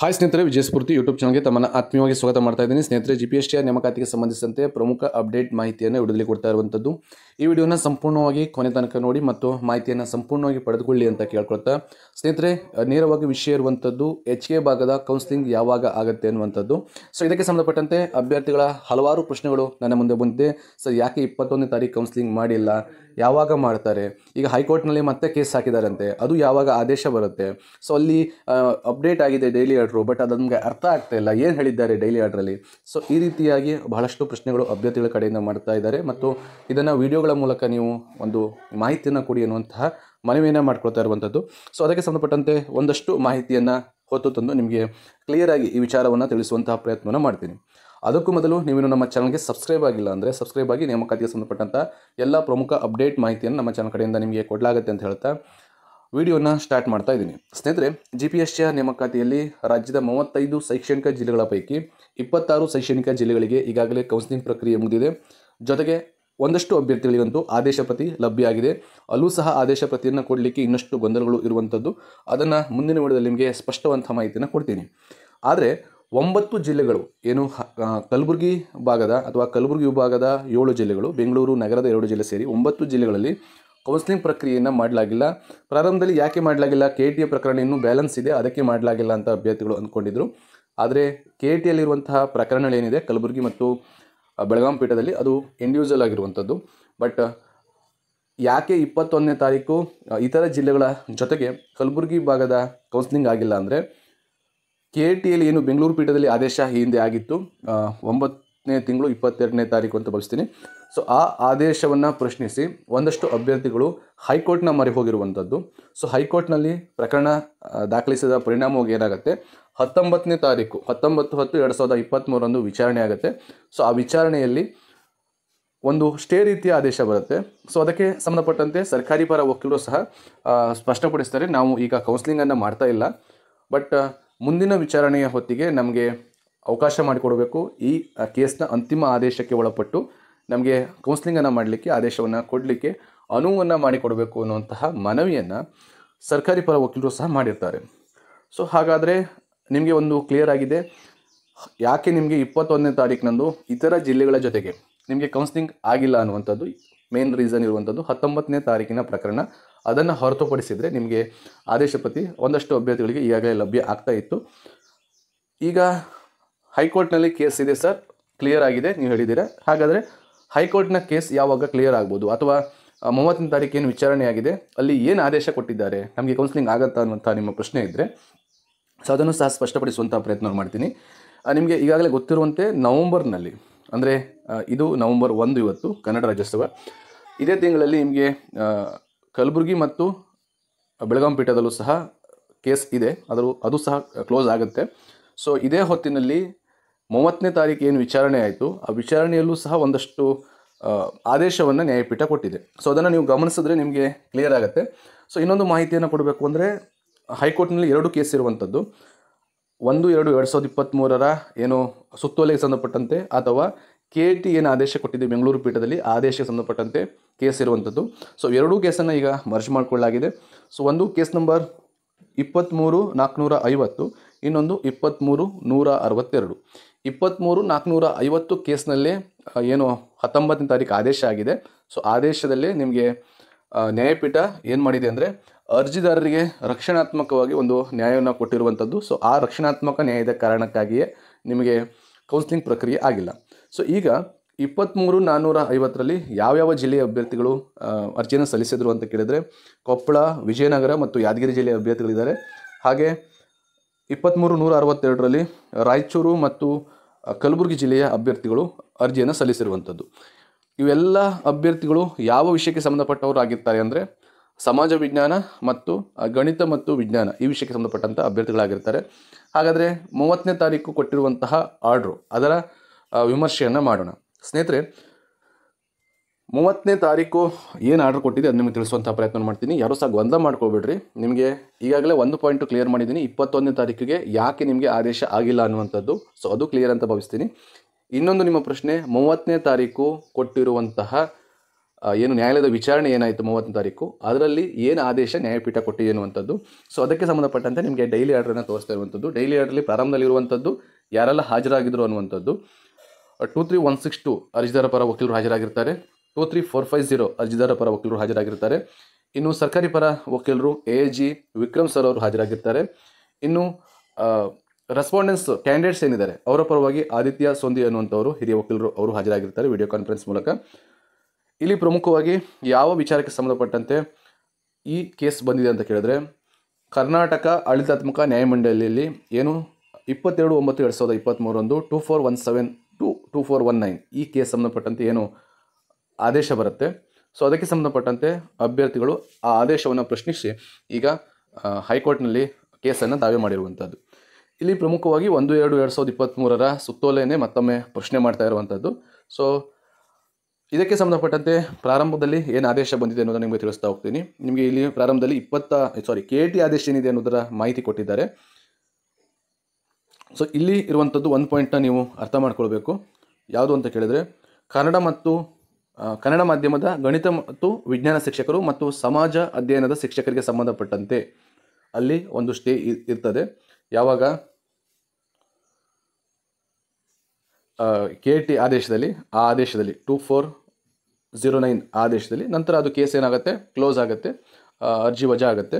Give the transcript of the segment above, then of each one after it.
hi ಸ್ನೇಹಿತರೆ ವಿಜಯ ಸ್ಫೂರ್ತಿ YouTube ಚಾನಲ್ಗೆ ತಮ್ಮನ್ನು ಆತ್ಮೀಯವಾಗಿ ಸ್ವಾಗತ ಮಾಡ್ತಾ ಇದ್ದೀನಿ ಸ್ನೇಹಿತರೆ ಜಿ ಪಿ ಎಸ್ ಆರ್ ನೇಮಕಾತಿಗೆ ಸಂಬಂಧಿಸಿದಂತೆ ಪ್ರಮುಖ ಅಪ್ಡೇಟ್ ಮಾಹಿತಿಯನ್ನು ವಿಡುಗಡೆ ಕೊಡ್ತಾ ಇರುವಂಥದ್ದು ಈ ವಿಡಿಯೋನ ಸಂಪೂರ್ಣವಾಗಿ ಕೊನೆ ತನಕ ನೋಡಿ ಮತ್ತು ಮಾಹಿತಿಯನ್ನು ಸಂಪೂರ್ಣವಾಗಿ ಪಡೆದುಕೊಳ್ಳಿ ಅಂತ ಕೇಳ್ಕೊಳ್ತಾ ಸ್ನೇಹಿತರೆ ನೇರವಾಗಿ ವಿಷಯ ಇರುವಂಥದ್ದು ಎಚ್ ಕೆ ಭಾಗದ ಕೌನ್ಸಿಲಿಂಗ್ ಯಾವಾಗ ಆಗುತ್ತೆ ಅನ್ನುವಂಥದ್ದು ಸೊ ಇದಕ್ಕೆ ಸಂಬಂಧಪಟ್ಟಂತೆ ಅಭ್ಯರ್ಥಿಗಳ ಹಲವಾರು ಪ್ರಶ್ನೆಗಳು ನನ್ನ ಮುಂದೆ ಬಂದಿದೆ ಸರ್ ಯಾಕೆ ಇಪ್ಪತ್ತೊಂದನೇ ತಾರೀಕು ಕೌನ್ಸಿಲಿಂಗ್ ಮಾಡಿಲ್ಲ ಯಾವಾಗ ಮಾಡ್ತಾರೆ ಈಗ ಹೈಕೋರ್ಟ್ನಲ್ಲಿ ಮತ್ತೆ ಕೇಸ್ ಹಾಕಿದಾರಂತೆ ಅದು ಯಾವಾಗ ಆದೇಶ ಬರುತ್ತೆ ಸೊ ಅಲ್ಲಿ ಅಪ್ಡೇಟ್ ಆಗಿದೆ ಡೈಲಿ ರೋಬರ್ಟ್ ಬಟ್ ಅದು ನಮಗೆ ಅರ್ಥ ಆಗ್ತಾ ಇಲ್ಲ ಏನು ಹೇಳಿದ್ದಾರೆ ಡೈಲಿ ಆರ್ಡ್ರಲ್ಲಿ ಸೊ ಈ ರೀತಿಯಾಗಿ ಬಹಳಷ್ಟು ಪ್ರಶ್ನೆಗಳು ಅಭ್ಯರ್ಥಿಗಳ ಕಡೆಯಿಂದ ಮಾಡ್ತಾ ಇದ್ದಾರೆ ಮತ್ತು ಇದನ್ನು ವಿಡಿಯೋಗಳ ಮೂಲಕ ನೀವು ಒಂದು ಮಾಹಿತಿಯನ್ನು ಕೊಡಿ ಅನ್ನುವಂತಹ ಮನವಿಯನ್ನು ಮಾಡ್ಕೊಳ್ತಾ ಇರುವಂಥದ್ದು ಸೊ ಅದಕ್ಕೆ ಸಂಬಂಧಪಟ್ಟಂತೆ ಒಂದಷ್ಟು ಮಾಹಿತಿಯನ್ನು ಹೊತ್ತು ತಂದು ನಿಮಗೆ ಕ್ಲಿಯರಾಗಿ ಈ ವಿಚಾರವನ್ನು ತಿಳಿಸುವಂತಹ ಪ್ರಯತ್ನವನ್ನು ಮಾಡ್ತೀನಿ ಅದಕ್ಕೂ ಮೊದಲು ನೀವು ನಮ್ಮ ಚಾನಲ್ಗೆ ಸಬ್ಸ್ಕ್ರೈಬ್ ಆಗಿಲ್ಲ ಅಂದರೆ ಸಬ್ಸ್ಕ್ರೈಬ್ ಆಗಿ ನೇಮಕಾತಿಗೆ ಸಂಬಂಧಪಟ್ಟಂಥ ಎಲ್ಲ ಪ್ರಮುಖ ಅಪ್ಡೇಟ್ ಮಾಹಿತಿಯನ್ನು ನಮ್ಮ ಚಾನಲ್ ಕಡೆಯಿಂದ ನಿಮಗೆ ಕೊಡಲಾಗುತ್ತೆ ಅಂತ ಹೇಳ್ತಾ ವಿಡಿಯೋನ ಸ್ಟಾರ್ಟ್ ಮಾಡ್ತಾ ಇದ್ದೀನಿ ಸ್ನೇಹಿತರೆ ಜಿ ಪಿ ಎಸ್ ಸಿಯ ನೇಮಕಾತಿಯಲ್ಲಿ ರಾಜ್ಯದ ಮೂವತ್ತೈದು ಶೈಕ್ಷಣಿಕ ಜಿಲ್ಲೆಗಳ ಪೈಕಿ ಇಪ್ಪತ್ತಾರು ಶೈಕ್ಷಣಿಕ ಜಿಲ್ಲೆಗಳಿಗೆ ಈಗಾಗಲೇ ಕೌನ್ಸಿಲಿಂಗ್ ಪ್ರಕ್ರಿಯೆ ಮುಗಿದಿದೆ ಜೊತೆಗೆ ಒಂದಷ್ಟು ಅಭ್ಯರ್ಥಿಗಳಿಗಂತೂ ಆದೇಶ ಪ್ರತಿ ಲಭ್ಯ ಆಗಿದೆ ಅಲ್ಲೂ ಸಹ ಆದೇಶ ಪ್ರತಿಯನ್ನು ಕೊಡಲಿಕ್ಕೆ ಇನ್ನಷ್ಟು ಗೊಂದಲಗಳು ಇರುವಂಥದ್ದು ಅದನ್ನು ಮುಂದಿನ ವಿಡಿಯೋದಲ್ಲಿ ನಿಮಗೆ ಸ್ಪಷ್ಟವಂತಹ ಮಾಹಿತಿಯನ್ನು ಕೊಡ್ತೀನಿ ಆದರೆ ಒಂಬತ್ತು ಜಿಲ್ಲೆಗಳು ಏನು ಕಲಬುರಗಿ ಭಾಗದ ಅಥವಾ ಕಲಬುರಗಿ ವಿಭಾಗದ ಏಳು ಜಿಲ್ಲೆಗಳು ಬೆಂಗಳೂರು ನಗರದ ಎರಡು ಜಿಲ್ಲೆ ಸೇರಿ ಒಂಬತ್ತು ಜಿಲ್ಲೆಗಳಲ್ಲಿ ಕೌನ್ಸಿಲಿಂಗ್ ಪ್ರಕ್ರಿಯೆಯನ್ನು ಮಾಡಲಾಗಿಲ್ಲ ಪ್ರಾರಂಭದಲ್ಲಿ ಯಾಕೆ ಮಾಡಲಾಗಿಲ್ಲ ಕೆ ಟಿ ಎ ಪ್ರಕರಣ ಇನ್ನೂ ಬ್ಯಾಲೆನ್ಸ್ ಇದೆ ಅದಕ್ಕೆ ಮಾಡಲಾಗಿಲ್ಲ ಅಂತ ಅಭ್ಯರ್ಥಿಗಳು ಅಂದ್ಕೊಂಡಿದ್ರು ಆದರೆ ಕೆ ಎ ಪ್ರಕರಣಗಳು ಪ್ರಕರಣಗಳೇನಿದೆ ಕಲಬುರಗಿ ಮತ್ತು ಬೆಳಗಾಂ ಪೀಠದಲ್ಲಿ ಅದು ಇಂಡಿವಿಜುವಲ್ ಆಗಿರುವಂಥದ್ದು ಬಟ್ ಯಾಕೆ ಇಪ್ಪತ್ತೊಂದನೇ ತಾರೀಕು ಇತರ ಜಿಲ್ಲೆಗಳ ಜೊತೆಗೆ ಕಲಬುರಗಿ ಭಾಗದ ಕೌನ್ಸಿಲಿಂಗ್ ಆಗಿಲ್ಲ ಅಂದರೆ ಕೆ ಎ ಟಿಯಲ್ಲಿ ಏನು ಬೆಂಗಳೂರು ಪೀಠದಲ್ಲಿ ಆದೇಶ ಹಿಂದೆ ಆಗಿತ್ತು ಒಂಬತ್ತು ಇಪ್ಪತ್ತನೇ ತಿಂಗಳು ಇಪ್ಪತ್ತೆರಡನೇ ತಾರೀಕು ಅಂತ ಬಳಸ್ತೀನಿ ಸೊ ಆ ಆದೇಶವನ್ನು ಪ್ರಶ್ನಿಸಿ ಒಂದಷ್ಟು ಅಭ್ಯರ್ಥಿಗಳು ಹೈಕೋರ್ಟ್ನ ಮರೆ ಹೋಗಿರುವಂಥದ್ದು ಸೊ ಹೈಕೋರ್ಟ್ನಲ್ಲಿ ಪ್ರಕರಣ ದಾಖಲಿಸಿದ ಪರಿಣಾಮವಾಗಿ ಏನಾಗುತ್ತೆ ಹತ್ತೊಂಬತ್ತನೇ ತಾರೀಕು ಹತ್ತೊಂಬತ್ತು ಹತ್ತು ಎರಡು ಸಾವಿರದ ಇಪ್ಪತ್ತ್ಮೂರಂದು ವಿಚಾರಣೆ ಆಗುತ್ತೆ ಸೊ ಆ ವಿಚಾರಣೆಯಲ್ಲಿ ಒಂದು ಸ್ಟೇ ರೀತಿಯ ಆದೇಶ ಬರುತ್ತೆ ಸೊ ಅದಕ್ಕೆ ಸಂಬಂಧಪಟ್ಟಂತೆ ಸರ್ಕಾರಿ ಪರ ವಕೀಲರು ಸಹ ಸ್ಪಷ್ಟಪಡಿಸ್ತಾರೆ ನಾವು ಈಗ ಕೌನ್ಸಿಲಿಂಗನ್ನು ಮಾಡ್ತಾ ಇಲ್ಲ ಬಟ್ ಮುಂದಿನ ವಿಚಾರಣೆಯ ಹೊತ್ತಿಗೆ ನಮಗೆ ಅವಕಾಶ ಮಾಡಿಕೊಡಬೇಕು ಈ ಕೇಸ್ನ ಅಂತಿಮ ಆದೇಶಕ್ಕೆ ಒಳಪಟ್ಟು ನಮಗೆ ಕೌನ್ಸಿಲಿಂಗನ್ನು ಮಾಡಲಿಕ್ಕೆ ಆದೇಶವನ್ನು ಕೊಡಲಿಕ್ಕೆ ಅನುವನ್ನು ಮಾಡಿಕೊಡಬೇಕು ಅನ್ನುವಂತಹ ಮನವಿಯನ್ನು ಸರ್ಕಾರಿ ಪರ ವಕೀಲರು ಸಹ ಮಾಡಿರ್ತಾರೆ ಸೊ ಹಾಗಾದರೆ ನಿಮಗೆ ಒಂದು ಕ್ಲಿಯರ್ ಆಗಿದೆ ಯಾಕೆ ನಿಮಗೆ ಇಪ್ಪತ್ತೊಂದನೇ ತಾರೀಕಿನಂದು ಇತರ ಜಿಲ್ಲೆಗಳ ಜೊತೆಗೆ ನಿಮಗೆ ಕೌನ್ಸಿಲಿಂಗ್ ಆಗಿಲ್ಲ ಅನ್ನುವಂಥದ್ದು ಮೇನ್ ರೀಸನ್ ಇರುವಂಥದ್ದು ಹತ್ತೊಂಬತ್ತನೇ ತಾರೀಕಿನ ಪ್ರಕರಣ ಅದನ್ನು ಹೊರತುಪಡಿಸಿದರೆ ನಿಮಗೆ ಆದೇಶ ಪ್ರತಿ ಒಂದಷ್ಟು ಅಭ್ಯರ್ಥಿಗಳಿಗೆ ಈಗಾಗಲೇ ಲಭ್ಯ ಆಗ್ತಾ ಇತ್ತು ಈಗ ಹೈಕೋರ್ಟ್ನಲ್ಲಿ ಕೇಸ್ ಇದೆ ಸರ್ ಕ್ಲಿಯರ್ ಆಗಿದೆ ನೀವು ಹೇಳಿದ್ದೀರಾ ಹಾಗಾದರೆ ಹೈಕೋರ್ಟ್ನ ಕೇಸ್ ಯಾವಾಗ ಕ್ಲಿಯರ್ ಆಗ್ಬೋದು ಅಥವಾ ಮೂವತ್ತನೇ ತಾರೀಕು ಏನು ವಿಚಾರಣೆ ಆಗಿದೆ ಅಲ್ಲಿ ಏನು ಆದೇಶ ಕೊಟ್ಟಿದ್ದಾರೆ ನಮಗೆ ಕೌನ್ಸಿಲಿಂಗ್ ಆಗುತ್ತಾ ಅನ್ನುವಂಥ ನಿಮ್ಮ ಪ್ರಶ್ನೆ ಇದ್ದರೆ ಸೊ ಅದನ್ನು ಸಹ ಸ್ಪಷ್ಟಪಡಿಸುವಂಥ ಪ್ರಯತ್ನ ಮಾಡ್ತೀನಿ ನಿಮಗೆ ಈಗಾಗಲೇ ಗೊತ್ತಿರುವಂತೆ ನವಂಬರ್ನಲ್ಲಿ ಅಂದರೆ ಇದು ನವಂಬರ್ ಒಂದು ಇವತ್ತು ಕನ್ನಡ ರಾಜ್ಯೋತ್ಸವ ಇದೇ ತಿಂಗಳಲ್ಲಿ ನಿಮಗೆ ಕಲಬುರಗಿ ಮತ್ತು ಬೆಳಗಾಂ ಪೀಠದಲ್ಲೂ ಸಹ ಕೇಸ್ ಇದೆ ಅದರ ಅದು ಸಹ ಕ್ಲೋಸ್ ಆಗುತ್ತೆ ಸೊ ಇದೇ ಹೊತ್ತಿನಲ್ಲಿ ಮೂವತ್ತನೇ ತಾರೀಕು ಏನು ವಿಚಾರಣೆ ಆಯಿತು ಆ ವಿಚಾರಣೆಯಲ್ಲೂ ಸಹ ಒಂದಷ್ಟು ಆದೇಶವನ್ನು ನ್ಯಾಯಪೀಠ ಕೊಟ್ಟಿದೆ ಸೊ ಅದನ್ನು ನೀವು ಗಮನಿಸಿದ್ರೆ ನಿಮಗೆ ಕ್ಲಿಯರ್ ಆಗುತ್ತೆ ಸೊ ಇನ್ನೊಂದು ಮಾಹಿತಿಯನ್ನು ಕೊಡಬೇಕು ಅಂದರೆ ಹೈಕೋರ್ಟ್ನಲ್ಲಿ ಎರಡು ಕೇಸ್ ಇರುವಂಥದ್ದು ಒಂದು ಎರಡು ಎರಡು ಸಾವಿರದ ಇಪ್ಪತ್ತ್ಮೂರರ ಏನು ಸುತ್ತೋಲೆಗೆ ಸಂಬಂಧಪಟ್ಟಂತೆ ಅಥವಾ ಕೆ ಟಿ ಏನು ಆದೇಶ ಕೊಟ್ಟಿದೆ ಬೆಂಗಳೂರು ಪೀಠದಲ್ಲಿ ಆ ಆದೇಶಕ್ಕೆ ಸಂಬಂಧಪಟ್ಟಂತೆ ಕೇಸ್ ಇರುವಂಥದ್ದು ಸೊ ಎರಡೂ ಕೇಸನ್ನು ಈಗ ಮರ್ಜ್ ಮಾಡಿಕೊಳ್ಳಲಾಗಿದೆ ಸೊ ಒಂದು ಕೇಸ್ ನಂಬರ್ ಇಪ್ಪತ್ತ್ಮೂರು ನಾಲ್ಕುನೂರ ಐವತ್ತು ಇನ್ನೊಂದು ಇಪ್ಪತ್ತ್ಮೂರು ನೂರ ಅರವತ್ತೆರಡು ಇಪ್ಪತ್ತ್ಮೂರು ನಾಲ್ಕುನೂರ ಐವತ್ತು ಕೇಸ್ನಲ್ಲೇ ಏನು ಹತ್ತೊಂಬತ್ತನೇ ತಾರೀಕು ಆದೇಶ ಆಗಿದೆ ಸೊ ಆದೇಶದಲ್ಲಿ ನಿಮಗೆ ನ್ಯಾಯಪೀಠ ಏನು ಮಾಡಿದೆ ಅಂದರೆ ಅರ್ಜಿದಾರರಿಗೆ ರಕ್ಷಣಾತ್ಮಕವಾಗಿ ಒಂದು ನ್ಯಾಯವನ್ನು ಕೊಟ್ಟಿರುವಂಥದ್ದು ಸೊ ಆ ರಕ್ಷಣಾತ್ಮಕ ನ್ಯಾಯದ ಕಾರಣಕ್ಕಾಗಿಯೇ ನಿಮಗೆ ಕೌನ್ಸಿಲಿಂಗ್ ಪ್ರಕ್ರಿಯೆ ಆಗಿಲ್ಲ ಸೊ ಈಗ ಇಪ್ಪತ್ತ್ಮೂರು ನಾನ್ನೂರ ಐವತ್ತರಲ್ಲಿ ಯಾವ್ಯಾವ ಜಿಲ್ಲೆಯ ಅಭ್ಯರ್ಥಿಗಳು ಅರ್ಜಿಯನ್ನು ಸಲ್ಲಿಸಿದರು ಅಂತ ಕೇಳಿದರೆ ಕೊಪ್ಪಳ ವಿಜಯನಗರ ಮತ್ತು ಯಾದಗಿರಿ ಜಿಲ್ಲೆಯ ಅಭ್ಯರ್ಥಿಗಳಿದ್ದಾರೆ ಹಾಗೆ ಇಪ್ಪತ್ತ್ಮೂರು ನೂರ ಅರವತ್ತೆರಡರಲ್ಲಿ ರಾಯಚೂರು ಮತ್ತು ಕಲಬುರಗಿ ಜಿಲ್ಲೆಯ ಅಭ್ಯರ್ಥಿಗಳು ಅರ್ಜಿಯನ್ನು ಸಲ್ಲಿಸಿರುವಂಥದ್ದು ಇವೆಲ್ಲ ಅಭ್ಯರ್ಥಿಗಳು ಯಾವ ವಿಷಯಕ್ಕೆ ಸಂಬಂಧಪಟ್ಟವರು ಆಗಿರ್ತಾರೆ ಅಂದರೆ ಸಮಾಜ ವಿಜ್ಞಾನ ಮತ್ತು ಗಣಿತ ಮತ್ತು ವಿಜ್ಞಾನ ಈ ವಿಷಯಕ್ಕೆ ಸಂಬಂಧಪಟ್ಟಂಥ ಅಭ್ಯರ್ಥಿಗಳಾಗಿರ್ತಾರೆ ಹಾಗಾದರೆ ಮೂವತ್ತನೇ ತಾರೀಕು ಕೊಟ್ಟಿರುವಂತಹ ಆರ್ಡ್ರು ಅದರ ವಿಮರ್ಶೆಯನ್ನು ಮಾಡೋಣ ಸ್ನೇಹಿತರೆ ಮೂವತ್ತನೇ ತಾರೀಕು ಏನು ಆರ್ಡರ್ ಕೊಟ್ಟಿದ್ದೆ ಅದು ನಿಮಗೆ ತಿಳಿಸುವಂಥ ಪ್ರಯತ್ನ ಮಾಡ್ತೀನಿ ಯಾರು ಸಹ ಗೊಂದಲ ಮಾಡ್ಕೊಬೇಡ್ರಿ ನಿಮಗೆ ಈಗಾಗಲೇ ಒಂದು ಪಾಯಿಂಟು ಕ್ಲಿಯರ್ ಮಾಡಿದ್ದೀನಿ ಇಪ್ಪತ್ತೊಂದನೇ ತಾರೀಕಿಗೆ ಯಾಕೆ ನಿಮಗೆ ಆದೇಶ ಆಗಿಲ್ಲ ಅನ್ನುವಂಥದ್ದು ಸೊ ಅದು ಕ್ಲಿಯರ್ ಅಂತ ಭಾವಿಸ್ತೀನಿ ಇನ್ನೊಂದು ನಿಮ್ಮ ಪ್ರಶ್ನೆ ಮೂವತ್ತನೇ ತಾರೀಕು ಕೊಟ್ಟಿರುವಂತಹ ಏನು ನ್ಯಾಯಾಲಯದ ವಿಚಾರಣೆ ಏನಾಯಿತು ಮೂವತ್ತನೇ ತಾರೀಕು ಅದರಲ್ಲಿ ಏನು ಆದೇಶ ನ್ಯಾಯಪೀಠ ಕೊಟ್ಟಿದೆ ಅನ್ನುವಂಥದ್ದು ಸೊ ಅದಕ್ಕೆ ಸಂಬಂಧಪಟ್ಟಂತೆ ನಿಮಗೆ ಡೈಲಿ ಆರ್ಡ್ರನ್ನು ತೋರಿಸ್ತಾ ಇರುವಂಥದ್ದು ಡೈಲಿ ಆರ್ಡ್ರಲ್ಲಿ ಪ್ರಾರಂಭದಲ್ಲಿರುವಂಥದ್ದು ಯಾರೆಲ್ಲ ಹಾಜರಾಗಿದ್ದರು ಅನ್ನುವಂಥದ್ದು two three one six to ಅರ್ಜಿದಾರ ಪರ ವಕೀಲರು ಹಾಜರಾಗಿರ್ತಾರೆ two three four five zero ಅರ್ಜಿದಾರ ಪರ ವಕೀಲರು ಹಾಜರಾಗಿರ್ತಾರೆ ಇನ್ನು ಸರ್ಕಾರಿ ಪರ ವಕೀಲರು ಎ ಜಿ ವಿಕ್ರಮ್ ಸರ್ ಅವರು ಹಾಜರಾಗಿರ್ತಾರೆ ಇನ್ನು ರೆಸ್ಪಾಂಡೆನ್ಸ್ ಕ್ಯಾಂಡಿಡೇಟ್ಸ್ ಏನಿದ್ದಾರೆ ಅವರ ಪರವಾಗಿ ಆದಿತ್ಯ ಸೊಂದಿ ಅನ್ನುವಂಥವರು ಹಿರಿಯ ವಕೀಲರು ಅವರು ಹಾಜರಾಗಿರ್ತಾರೆ ವಿಡಿಯೋ ಕಾನ್ಫರೆನ್ಸ್ ಮೂಲಕ ಇಲ್ಲಿ ಪ್ರಮುಖವಾಗಿ ಯಾವ ವಿಚಾರಕ್ಕೆ ಸಂಬಂಧಪಟ್ಟಂತೆ ಈ ಕೇಸ್ ಬಂದಿದೆ ಅಂತ ಕೇಳಿದ್ರೆ ಕರ್ನಾಟಕ ಆಡಳಿತಾತ್ಮಕ ನ್ಯಾಯಮಂಡಳಿಯಲ್ಲಿ ಏನು ಇಪ್ಪತ್ತೆರಡು ಒಂಬತ್ತು ಎರಡು ಸಾವಿರದ ಇಪ್ಪತ್ತ್ಮೂರರಂದು two four one seven to two four one nine ಈ ಕೇಸ್ ಸಂಬಂಧಪಟ್ಟಂತೆ ಏನು ಆದೇಶ ಬರುತ್ತೆ ಸೊ ಅದಕ್ಕೆ ಸಂಬಂಧಪಟ್ಟಂತೆ ಅಭ್ಯರ್ಥಿಗಳು ಆ ಆದೇಶವನ್ನು ಪ್ರಶ್ನಿಸಿ ಈಗ ಹೈಕೋರ್ಟ್ನಲ್ಲಿ ಕೇಸನ್ನು ದಾವೆ ಮಾಡಿರುವಂಥದ್ದು ಇಲ್ಲಿ ಪ್ರಮುಖವಾಗಿ ಒಂದು ಎರಡು ಎರಡು ಸಾವಿರದ ಇಪ್ಪತ್ತ್ಮೂರರ ಸುತ್ತೋಲೆಯೇ ಮತ್ತೊಮ್ಮೆ ಪ್ರಶ್ನೆ ಮಾಡ್ತಾ ಇರುವಂಥದ್ದು ಸೊ ಇದಕ್ಕೆ ಸಂಬಂಧಪಟ್ಟಂತೆ ಪ್ರಾರಂಭದಲ್ಲಿ ಏನು ಆದೇಶ ಬಂದಿದೆ ಅನ್ನೋದನ್ನು ನಿಮಗೆ ತಿಳಿಸ್ತಾ ಹೋಗ್ತೀನಿ ನಿಮಗೆ ಇಲ್ಲಿ ಪ್ರಾರಂಭದಲ್ಲಿ ಇಪ್ಪತ್ತ ಸಾರಿ ಕೆ ಟಿ ಆದೇಶ ಏನಿದೆ ಅನ್ನೋದರ ಮಾಹಿತಿ ಕೊಟ್ಟಿದ್ದಾರೆ ಸೊ ಇಲ್ಲಿ ಇರುವಂಥದ್ದು ಒಂದು ಪಾಯಿಂಟ್ನ ನೀವು ಅರ್ಥ ಮಾಡ್ಕೊಳ್ಬೇಕು ಯಾವುದು ಅಂತ ಕೇಳಿದರೆ ಕನ್ನಡ ಮತ್ತು ಕನ್ನಡ ಮಾಧ್ಯಮದ ಗಣಿತ ಮತ್ತು ವಿಜ್ಞಾನ ಶಿಕ್ಷಕರು ಮತ್ತು ಸಮಾಜ ಅಧ್ಯಯನದ ಶಿಕ್ಷಕರಿಗೆ ಸಂಬಂಧಪಟ್ಟಂತೆ ಅಲ್ಲಿ ಒಂದು ಸ್ಟೇ ಇರ್ತದೆ ಯಾವಾಗ ಕೆ ಟಿ ಆದೇಶದಲ್ಲಿ ಆ ಆದೇಶದಲ್ಲಿ ಟೂ ಫೋರ್ ಝೀರೋ ನೈನ್ ಆದೇಶದಲ್ಲಿ ನಂತರ ಅದು ಕೇಸ್ ಏನಾಗುತ್ತೆ ಕ್ಲೋಸ್ ಆಗುತ್ತೆ ಅರ್ಜಿ ವಜಾ ಆಗುತ್ತೆ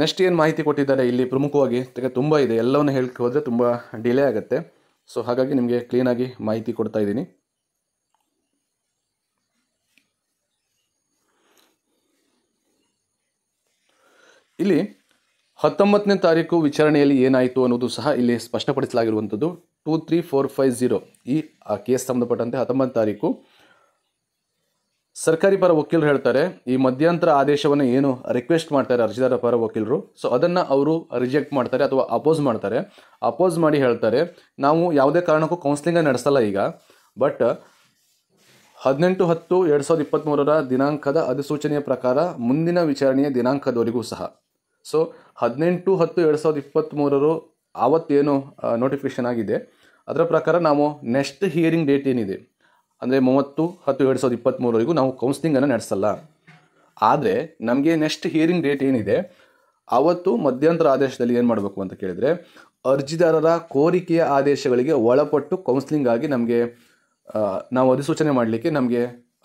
ನೆಕ್ಸ್ಟ್ ಏನು ಮಾಹಿತಿ ಕೊಟ್ಟಿದ್ದಾರೆ ಇಲ್ಲಿ ಪ್ರಮುಖವಾಗಿ ತುಂಬ ಇದೆ ಎಲ್ಲವನ್ನು ಹೇಳಕ್ಕೆ ಹೋದರೆ ತುಂಬ ಡಿಲೇ ಆಗುತ್ತೆ ಸೊ ಹಾಗಾಗಿ ನಿಮಗೆ ಕ್ಲೀನಾಗಿ ಮಾಹಿತಿ ಕೊಡ್ತಾ ಇದ್ದೀನಿ ಇಲ್ಲಿ ಹತ್ತೊಂಬತ್ತನೇ ತಾರೀಕು ವಿಚಾರಣೆಯಲ್ಲಿ ಏನಾಯಿತು ಅನ್ನೋದು ಸಹ ಇಲ್ಲಿ ಸ್ಪಷ್ಟಪಡಿಸಲಾಗಿರುವಂಥದ್ದು two three four five zero ಈ ಆ ಕೇಸ್ ಸಂಬಂಧಪಟ್ಟಂತೆ ಹತ್ತೊಂಬತ್ತು ತಾರೀಕು ಸರ್ಕಾರಿ ಪರ ವಕೀಲರು ಹೇಳ್ತಾರೆ ಈ ಮಧ್ಯಂತರ ಆದೇಶವನ್ನು ಏನು ರಿಕ್ವೆಸ್ಟ್ ಮಾಡ್ತಾರೆ ಅರ್ಜಿದಾರ ಪರ ವಕೀಲರು ಸೊ ಅದನ್ನು ಅವರು ರಿಜೆಕ್ಟ್ ಮಾಡ್ತಾರೆ ಅಥವಾ ಅಪೋಸ್ ಮಾಡ್ತಾರೆ ಅಪೋಸ್ ಮಾಡಿ ಹೇಳ್ತಾರೆ ನಾವು ಯಾವುದೇ ಕಾರಣಕ್ಕೂ ಕೌನ್ಸಿಲಿಂಗ ನಡೆಸಲ್ಲ ಈಗ ಬಟ್ ಹದಿನೆಂಟು ಹತ್ತು ಎರಡು ಸಾವಿರದ ಇಪ್ಪತ್ತ್ಮೂರರ ದಿನಾಂಕದ ಅಧಿಸೂಚನೆಯ ಪ್ರಕಾರ ಮುಂದಿನ ವಿಚಾರಣೆಯ ದಿನಾಂಕದವರೆಗೂ ಸಹ ಸೊ ಹದಿನೆಂಟು ಹತ್ತು ಎರಡು ಸಾವಿರದ ಇಪ್ಪತ್ತ್ಮೂರರು ಆವತ್ತೇನು ನೋಟಿಫಿಕೇಷನ್ ಆಗಿದೆ ಅದರ ಪ್ರಕಾರ ನಾವು ನೆಕ್ಸ್ಟ್ ಹಿಯರಿಂಗ್ ಡೇಟ್ ಏನಿದೆ ಅಂದರೆ ಮೂವತ್ತು ಹತ್ತು ಎರಡು ಸಾವಿರದ ಇಪ್ಪತ್ತ್ಮೂರವರೆಗೂ ನಾವು ಕೌನ್ಸಿಲಿಂಗನ್ನು ನಡೆಸಲ್ಲ ಆದರೆ ನಮಗೆ ನೆಕ್ಸ್ಟ್ ಹಿಯರಿಂಗ್ ಡೇಟ್ ಏನಿದೆ ಆವತ್ತು ಮಧ್ಯಂತರ ಆದೇಶದಲ್ಲಿ ಏನು ಮಾಡಬೇಕು ಅಂತ ಕೇಳಿದರೆ ಅರ್ಜಿದಾರರ ಕೋರಿಕೆಯ ಆದೇಶಗಳಿಗೆ ಒಳಪಟ್ಟು ಕೌನ್ಸಿಲಿಂಗ್ ಆಗಿ ನಮಗೆ ನಾವು ಅಧಿಸೂಚನೆ ಮಾಡಲಿಕ್ಕೆ ನಮಗೆ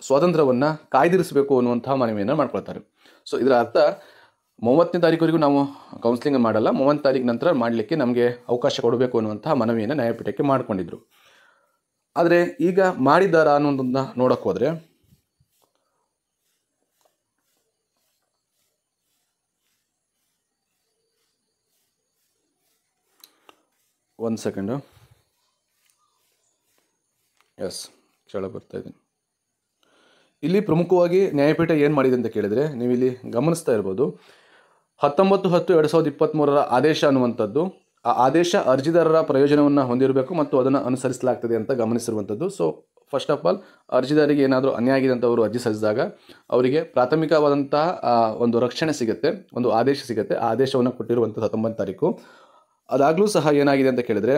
ಸ್ವಾತಂತ್ರ್ಯವನ್ನು ಕಾಯ್ದಿರಿಸಬೇಕು ಅನ್ನುವಂಥ ಮನವಿಯನ್ನು ಮಾಡ್ಕೊಳ್ತಾರೆ ಸೊ ಇದರ ಅರ್ಥ ಮೂವತ್ತನೇ ತಾರೀಕುವರೆಗೂ ನಾವು ಕೌನ್ಸಿಲಿಂಗ್ ಮಾಡಲ್ಲ ಮೂವತ್ತು ತಾರೀಕು ನಂತರ ಮಾಡಲಿಕ್ಕೆ ನಮಗೆ ಅವಕಾಶ ಕೊಡಬೇಕು ಅನ್ನುವಂತಹ ಮನವಿಯನ್ನು ನ್ಯಾಯಪೀಠಕ್ಕೆ ಮಾಡಿಕೊಂಡಿದ್ರು ಆದರೆ ಈಗ ಮಾಡಿದ್ದಾರಾ ಅನ್ನೋದನ್ನ ನೋಡಕ್ಕೆ ಹೋದರೆ ಒಂದು ಸೆಕೆಂಡು ಎಸ್ ಚಳ ಬರ್ತಾ ಇದ್ದೀನಿ ಇಲ್ಲಿ ಪ್ರಮುಖವಾಗಿ ನ್ಯಾಯಪೀಠ ಏನು ಮಾಡಿದೆ ಅಂತ ಕೇಳಿದರೆ ನೀವು ಇಲ್ಲಿ ಗಮನಿಸ್ತಾ ಇರ್ಬೋದು ಹತ್ತೊಂಬತ್ತು ಹತ್ತು ಎರಡು ಸಾವಿರದ ಇಪ್ಪತ್ತ್ಮೂರರ ಆದೇಶ ಅನ್ನುವಂಥದ್ದು ಆ ಆದೇಶ ಅರ್ಜಿದಾರರ ಪ್ರಯೋಜನವನ್ನು ಹೊಂದಿರಬೇಕು ಮತ್ತು ಅದನ್ನು ಅನುಸರಿಸಲಾಗ್ತದೆ ಅಂತ ಗಮನಿಸಿರುವಂಥದ್ದು ಸೊ ಫಸ್ಟ್ ಆಫ್ ಆಲ್ ಅರ್ಜಿದಾರಿಗೆ ಏನಾದರೂ ಅನ್ಯಾಯ ಆಗಿದೆ ಅಂತ ಅವರು ಅರ್ಜಿ ಸಲ್ಲಿಸಿದಾಗ ಅವರಿಗೆ ಪ್ರಾಥಮಿಕವಾದಂತಹ ಒಂದು ರಕ್ಷಣೆ ಸಿಗುತ್ತೆ ಒಂದು ಆದೇಶ ಸಿಗುತ್ತೆ ಆ ಆದೇಶವನ್ನು ಕೊಟ್ಟಿರುವಂಥದ್ದು ಹತ್ತೊಂಬತ್ತು ತಾರೀಕು ಅದಾಗಲೂ ಸಹ ಏನಾಗಿದೆ ಅಂತ ಕೇಳಿದರೆ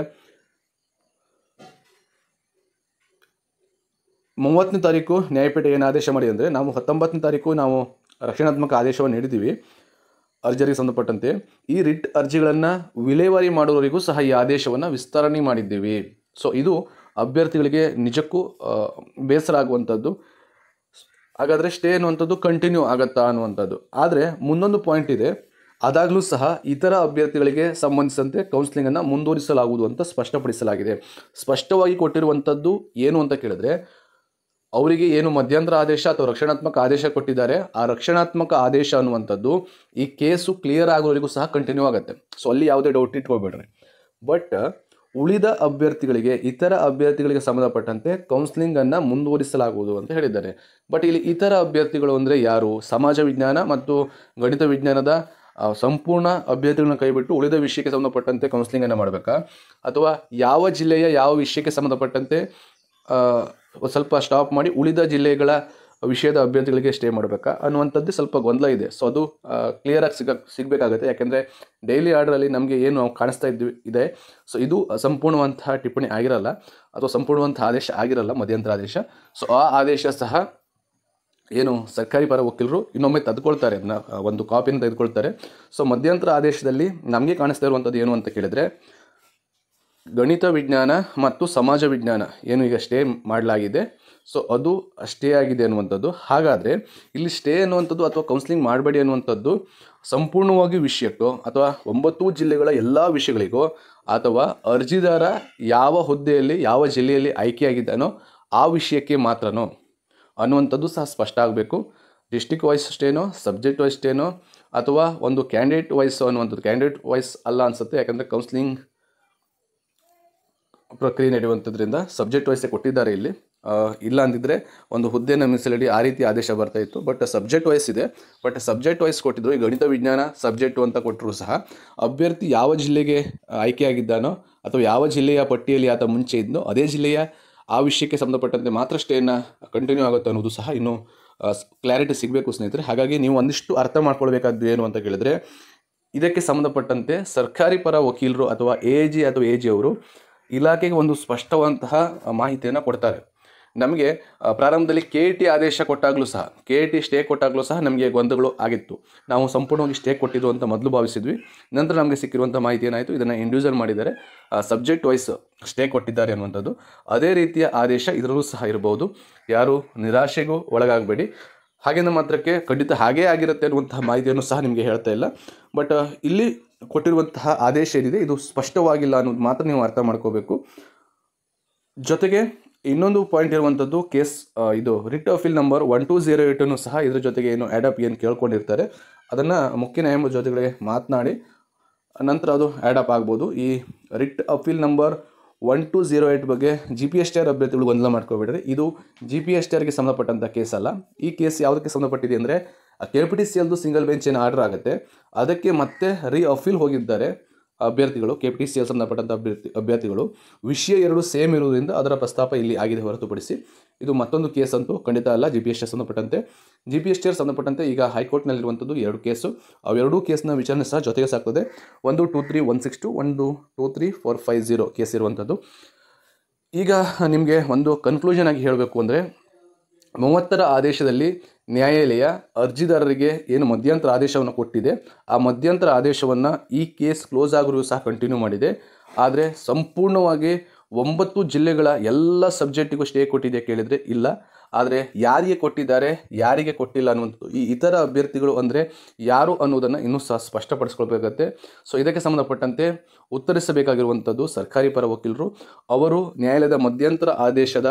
ಮೂವತ್ತನೇ ತಾರೀಕು ನ್ಯಾಯಪೀಠ ಏನು ಆದೇಶ ಮಾಡಿದೆ ಅಂದರೆ ನಾವು ಹತ್ತೊಂಬತ್ತನೇ ತಾರೀಕು ನಾವು ರಕ್ಷಣಾತ್ಮಕ ಆದೇಶವನ್ನು ನೀಡಿದ್ದೀವಿ ಅರ್ಜರಿಗೆ ಸಂಬಂಧಪಟ್ಟಂತೆ ಈ ರಿಟ್ ಅರ್ಜಿಗಳನ್ನು ವಿಲೇವಾರಿ ಮಾಡುವವರಿಗೂ ಸಹ ಈ ಆದೇಶವನ್ನು ವಿಸ್ತರಣೆ ಮಾಡಿದ್ದೇವೆ ಸೊ ಇದು ಅಭ್ಯರ್ಥಿಗಳಿಗೆ ನಿಜಕ್ಕೂ ಬೇಸರ ಆಗುವಂಥದ್ದು ಹಾಗಾದರೆ ಸ್ಟೇ ಅನ್ನುವಂಥದ್ದು ಕಂಟಿನ್ಯೂ ಆಗತ್ತಾ ಅನ್ನುವಂಥದ್ದು ಆದರೆ ಮುಂದೊಂದು ಪಾಯಿಂಟ್ ಇದೆ ಅದಾಗಲೂ ಸಹ ಇತರ ಅಭ್ಯರ್ಥಿಗಳಿಗೆ ಸಂಬಂಧಿಸಿದಂತೆ ಕೌನ್ಸಿಲಿಂಗನ್ನು ಮುಂದುವರಿಸಲಾಗುವುದು ಅಂತ ಸ್ಪಷ್ಟಪಡಿಸಲಾಗಿದೆ ಸ್ಪಷ್ಟವಾಗಿ ಕೊಟ್ಟಿರುವಂಥದ್ದು ಏನು ಅಂತ ಕೇಳಿದ್ರೆ ಅವರಿಗೆ ಏನು ಮಧ್ಯಂತರ ಆದೇಶ ಅಥವಾ ರಕ್ಷಣಾತ್ಮಕ ಆದೇಶ ಕೊಟ್ಟಿದ್ದಾರೆ ಆ ರಕ್ಷಣಾತ್ಮಕ ಆದೇಶ ಅನ್ನುವಂಥದ್ದು ಈ ಕೇಸು ಕ್ಲಿಯರ್ ಆಗೋವರೆಗೂ ಸಹ ಕಂಟಿನ್ಯೂ ಆಗುತ್ತೆ ಸೊ ಅಲ್ಲಿ ಯಾವುದೇ ಡೌಟ್ ಇಟ್ಕೊಬೇಡ್ರಿ ಬಟ್ ಉಳಿದ ಅಭ್ಯರ್ಥಿಗಳಿಗೆ ಇತರ ಅಭ್ಯರ್ಥಿಗಳಿಗೆ ಸಂಬಂಧಪಟ್ಟಂತೆ ಕೌನ್ಸಿಲಿಂಗನ್ನು ಮುಂದುವರಿಸಲಾಗುವುದು ಅಂತ ಹೇಳಿದ್ದಾರೆ ಬಟ್ ಇಲ್ಲಿ ಇತರ ಅಭ್ಯರ್ಥಿಗಳು ಅಂದರೆ ಯಾರು ಸಮಾಜ ವಿಜ್ಞಾನ ಮತ್ತು ಗಣಿತ ವಿಜ್ಞಾನದ ಸಂಪೂರ್ಣ ಅಭ್ಯರ್ಥಿಗಳನ್ನ ಕೈಬಿಟ್ಟು ಉಳಿದ ವಿಷಯಕ್ಕೆ ಸಂಬಂಧಪಟ್ಟಂತೆ ಕೌನ್ಸಿಲಿಂಗನ್ನು ಮಾಡಬೇಕಾ ಅಥವಾ ಯಾವ ಜಿಲ್ಲೆಯ ಯಾವ ವಿಷಯಕ್ಕೆ ಸಂಬಂಧಪಟ್ಟಂತೆ ಸ್ವಲ್ಪ ಸ್ಟಾಪ್ ಮಾಡಿ ಉಳಿದ ಜಿಲ್ಲೆಗಳ ವಿಷಯದ ಅಭ್ಯರ್ಥಿಗಳಿಗೆ ಸ್ಟೇ ಮಾಡಬೇಕಾ ಅನ್ನುವಂಥದ್ದು ಸ್ವಲ್ಪ ಗೊಂದಲ ಇದೆ ಸೊ ಅದು ಕ್ಲಿಯರಾಗಿ ಸಿಗ ಸಿಗಬೇಕಾಗುತ್ತೆ ಯಾಕೆಂದರೆ ಡೈಲಿ ಆರ್ಡ್ರಲ್ಲಿ ನಮಗೆ ಏನು ಕಾಣಿಸ್ತಾ ಇದ್ವಿ ಇದೆ ಸೊ ಇದು ಸಂಪೂರ್ಣವಂತಹ ಟಿಪ್ಪಣಿ ಆಗಿರಲ್ಲ ಅಥವಾ ಸಂಪೂರ್ಣವಂತಹ ಆದೇಶ ಆಗಿರಲ್ಲ ಮಧ್ಯಂತರ ಆದೇಶ ಸೊ ಆ ಆದೇಶ ಸಹ ಏನು ಸರ್ಕಾರಿ ಪರ ವಕೀಲರು ಇನ್ನೊಮ್ಮೆ ತದ್ಕೊಳ್ತಾರೆ ಅದನ್ನ ಒಂದು ಕಾಪಿನ ತೆಗೆದುಕೊಳ್ತಾರೆ ಸೊ ಮಧ್ಯಂತರ ಆದೇಶದಲ್ಲಿ ನಮಗೆ ಕಾಣಿಸ್ತಾ ಇರುವಂಥದ್ದು ಏನು ಅಂತ ಕೇಳಿದರೆ ಗಣಿತ ವಿಜ್ಞಾನ ಮತ್ತು ಸಮಾಜ ವಿಜ್ಞಾನ ಏನು ಈಗ ಸ್ಟೇ ಮಾಡಲಾಗಿದೆ ಸೊ ಅದು ಸ್ಟೇ ಆಗಿದೆ ಅನ್ನುವಂಥದ್ದು ಹಾಗಾದರೆ ಇಲ್ಲಿ ಸ್ಟೇ ಅನ್ನುವಂಥದ್ದು ಅಥವಾ ಕೌನ್ಸಿಲಿಂಗ್ ಮಾಡಬೇಡಿ ಅನ್ನುವಂಥದ್ದು ಸಂಪೂರ್ಣವಾಗಿ ವಿಷಯಕ್ಕೋ ಅಥವಾ ಒಂಬತ್ತು ಜಿಲ್ಲೆಗಳ ಎಲ್ಲ ವಿಷಯಗಳಿಗೋ ಅಥವಾ ಅರ್ಜಿದಾರ ಯಾವ ಹುದ್ದೆಯಲ್ಲಿ ಯಾವ ಜಿಲ್ಲೆಯಲ್ಲಿ ಆಯ್ಕೆಯಾಗಿದ್ದಾನೋ ಆ ವಿಷಯಕ್ಕೆ ಮಾತ್ರನೋ ಅನ್ನುವಂಥದ್ದು ಸಹ ಸ್ಪಷ್ಟ ಆಗಬೇಕು ಡಿಸ್ಟಿಕ್ ವೈಸ್ ಅಷ್ಟೇನೋ ಸಬ್ಜೆಕ್ಟ್ ವೈಸ್ ಅಷ್ಟೇನೋ ಅಥವಾ ಒಂದು ಕ್ಯಾಂಡಿಡೇಟ್ ವೈಸ್ ಅನ್ನುವಂಥದ್ದು ಕ್ಯಾಂಡಿಡೇಟ್ ವೈಸ್ ಅಲ್ಲ ಅನ್ಸುತ್ತೆ ಯಾಕಂದರೆ ಕೌನ್ಸಿಲಿಂಗ್ ಪ್ರಕ್ರಿಯೆ ನಡೆಯುವಂಥದ್ರಿಂದ ಸಬ್ಜೆಕ್ಟ್ ವೈಸೇ ಕೊಟ್ಟಿದ್ದಾರೆ ಇಲ್ಲಿ ಇಲ್ಲ ಅಂದಿದ್ರೆ ಒಂದು ಹುದ್ದೆಯನ್ನು ಮೀಸಲಿಡಿ ಆ ರೀತಿ ಆದೇಶ ಬರ್ತಾ ಇತ್ತು ಬಟ್ ಸಬ್ಜೆಕ್ಟ್ ವೈಸ್ ಇದೆ ಬಟ್ ಸಬ್ಜೆಕ್ಟ್ ವೈಸ್ ಕೊಟ್ಟಿದ್ರು ಈ ಗಣಿತ ವಿಜ್ಞಾನ ಸಬ್ಜೆಕ್ಟು ಅಂತ ಕೊಟ್ಟರು ಸಹ ಅಭ್ಯರ್ಥಿ ಯಾವ ಜಿಲ್ಲೆಗೆ ಆಯ್ಕೆಯಾಗಿದ್ದಾನೋ ಅಥವಾ ಯಾವ ಜಿಲ್ಲೆಯ ಪಟ್ಟಿಯಲ್ಲಿ ಆತ ಮುಂಚೆ ಇದ್ದನೋ ಅದೇ ಜಿಲ್ಲೆಯ ಆ ವಿಷಯಕ್ಕೆ ಸಂಬಂಧಪಟ್ಟಂತೆ ಮಾತ್ರ ಸ್ಟೇನ ಕಂಟಿನ್ಯೂ ಆಗುತ್ತೆ ಅನ್ನೋದು ಸಹ ಇನ್ನೂ ಕ್ಲಾರಿಟಿ ಸಿಗಬೇಕು ಸ್ನೇಹಿತರೆ ಹಾಗಾಗಿ ನೀವು ಒಂದಿಷ್ಟು ಅರ್ಥ ಮಾಡ್ಕೊಳ್ಬೇಕಾದ್ದು ಏನು ಅಂತ ಕೇಳಿದ್ರೆ ಇದಕ್ಕೆ ಸಂಬಂಧಪಟ್ಟಂತೆ ಸರ್ಕಾರಿ ಪರ ವಕೀಲರು ಅಥವಾ ಎ ಜಿ ಅಥವಾ ಎ ಜಿ ಅವರು ಇಲಾಖೆಗೆ ಒಂದು ಸ್ಪಷ್ಟವಂತಹ ಮಾಹಿತಿಯನ್ನು ಕೊಡ್ತಾರೆ ನಮಗೆ ಪ್ರಾರಂಭದಲ್ಲಿ ಕೆ ಟಿ ಆದೇಶ ಕೊಟ್ಟಾಗಲೂ ಸಹ ಕೆ ಟಿ ಸ್ಟೇ ಕೊಟ್ಟಾಗಲೂ ಸಹ ನಮಗೆ ಗೊಂದಗಳು ಆಗಿತ್ತು ನಾವು ಸಂಪೂರ್ಣವಾಗಿ ಸ್ಟೇ ಕೊಟ್ಟಿದ್ದು ಅಂತ ಮೊದಲು ಭಾವಿಸಿದ್ವಿ ನಂತರ ನಮಗೆ ಸಿಕ್ಕಿರುವಂಥ ಮಾಹಿತಿ ಏನಾಯಿತು ಇದನ್ನು ಇಂಡಿವಿಜುವಲ್ ಮಾಡಿದರೆ ಸಬ್ಜೆಕ್ಟ್ ವೈಸ್ ಸ್ಟೇ ಕೊಟ್ಟಿದ್ದಾರೆ ಅನ್ನುವಂಥದ್ದು ಅದೇ ರೀತಿಯ ಆದೇಶ ಇದರಲ್ಲೂ ಸಹ ಇರಬಹುದು ಯಾರು ನಿರಾಶೆಗೂ ಒಳಗಾಗಬೇಡಿ ಹಾಗೆಂದ ಮಾತ್ರಕ್ಕೆ ಖಂಡಿತ ಹಾಗೇ ಆಗಿರುತ್ತೆ ಅನ್ನುವಂತಹ ಮಾಹಿತಿಯನ್ನು ಸಹ ನಿಮಗೆ ಹೇಳ್ತಾ ಇಲ್ಲ ಬಟ್ ಇಲ್ಲಿ ಕೊಟ್ಟಿರುವಂತಹ ಆದೇಶ ಏನಿದೆ ಇದು ಸ್ಪಷ್ಟವಾಗಿಲ್ಲ ಅನ್ನೋದು ಮಾತ್ರ ನೀವು ಅರ್ಥ ಮಾಡ್ಕೋಬೇಕು ಜೊತೆಗೆ ಇನ್ನೊಂದು ಪಾಯಿಂಟ್ ಇರುವಂಥದ್ದು ಕೇಸ್ ಇದು writ appeal number one two zero ಏಟನ್ನು ಸಹ ಇದ್ರ ಜೊತೆಗೆ ಏನು ಆ್ಯಡಪ್ ಏನು ಕೇಳ್ಕೊಂಡಿರ್ತಾರೆ ಅದನ್ನು ಮುಖ್ಯ ನ್ಯಾಯಮೂರ್ತಿ ಜೊತೆಗಳಿಗೆ ಮಾತನಾಡಿ ನಂತರ ಅದು ಆ್ಯಡಪ್ ಆಗ್ಬೋದು ಈ writ appeal number one two zero eight ಬಗ್ಗೆ G P S T R ಅಭ್ಯರ್ಥಿಗಳು ಗೊಂದಲ ಮಾಡ್ಕೊಬಿಡ್ರಿ ಇದು ಜಿ ಪಿ ಎಸ್ ಟಿ ಆರ್ಗೆ ಸಂಬಂಧಪಟ್ಟಂಥ ಕೇಸ್ ಅಲ್ಲ ಈ ಕೇಸ್ ಯಾವುದಕ್ಕೆ ಸಂಬಂಧಪಟ್ಟಿದೆ ಅಂದರೆ ಕೆ ಪಿ ಟಿ ಸಿ ಎಲ್ದು ಸಿಂಗಲ್ ಬೆಂಚ್ ಏನು ಆರ್ಡರ್ ಆಗುತ್ತೆ ಅದಕ್ಕೆ ಮತ್ತೆ ರೀ ಅಫೀಲ್ ಹೋಗಿದ್ದಾರೆ ಅಭ್ಯರ್ಥಿಗಳು K P T C L ಸಂಬಂಧಪಟ್ಟಂಥ ಅಭ್ಯರ್ಥಿ ಅಭ್ಯರ್ಥಿಗಳು ವಿಷಯ ಎರಡು ಸೇಮ್ ಇರುವುದರಿಂದ ಅದರ ಪ್ರಸ್ತಾಪ ಇಲ್ಲಿ ಆಗಿದೆ ಹೊರತುಪಡಿಸಿ ಇದು ಮತ್ತೊಂದು ಕೇಸ್ ಅಂತೂ ಖಂಡಿತ ಅಲ್ಲ ಜಿ ಪಿ ಎಸ್ ಟಿ ಸಂಬಂಧಪಟ್ಟಂತೆ ಜಿ ಪಿ ಎಸ್ ಟಿ ಸಂಬಂಧಪಟ್ಟಂತೆ ಈಗ ಹೈಕೋರ್ಟ್ನಲ್ಲಿರುವಂಥದ್ದು ಎರಡು ಕೇಸು ಅವೆರಡೂ ಕೇಸ್ನ ವಿಚಾರಣೆ ಸಹ ಜೊತೆಗೆ ಸಾಕ್ತದೆ ಒಂದು two three one six to ಒಂದು two three four five zero case ಇರುವಂಥದ್ದು ಈಗ ನಿಮಗೆ ಒಂದು ಕನ್ಕ್ಲೂಷನ್ ಆಗಿ ಹೇಳಬೇಕು ಅಂದರೆ ಮೂವತ್ತರ ಆದೇಶದಲ್ಲಿ ನ್ಯಾಯಾಲಯ ಅರ್ಜಿದಾರರಿಗೆ ಏನು ಮಧ್ಯಂತರ ಆದೇಶವನ್ನು ಕೊಟ್ಟಿದೆ ಆ ಮಧ್ಯಂತರ ಆದೇಶವನ್ನು ಈ ಕೇಸ್ ಕ್ಲೋಸ್ ಆಗಿರೋ ಸಹ ಕಂಟಿನ್ಯೂ ಮಾಡಿದೆ ಆದರೆ ಸಂಪೂರ್ಣವಾಗಿ ಒಂಬತ್ತು ಜಿಲ್ಲೆಗಳ ಎಲ್ಲ ಸಬ್ಜೆಕ್ಟಿಗೂ ಸ್ಟೇ ಕೊಟ್ಟಿದೆ ಕೇಳಿದರೆ ಇಲ್ಲ ಆದರೆ ಯಾರಿಗೆ ಕೊಟ್ಟಿದ್ದಾರೆ ಯಾರಿಗೆ ಕೊಟ್ಟಿಲ್ಲ ಅನ್ನುವಂಥದ್ದು ಈ ಇತರ ಅಭ್ಯರ್ಥಿಗಳು ಅಂದರೆ ಯಾರು ಅನ್ನೋದನ್ನು ಇನ್ನೂ ಸಹ ಸ್ಪಷ್ಟಪಡಿಸ್ಕೊಳ್ಬೇಕಾಗತ್ತೆ ಸೊ ಇದಕ್ಕೆ ಸಂಬಂಧಪಟ್ಟಂತೆ ಉತ್ತರಿಸಬೇಕಾಗಿರುವಂಥದ್ದು ಸರ್ಕಾರಿ ಪರ ವಕೀಲರು ಅವರು ನ್ಯಾಯಾಲಯದ ಮಧ್ಯಂತರ ಆದೇಶದ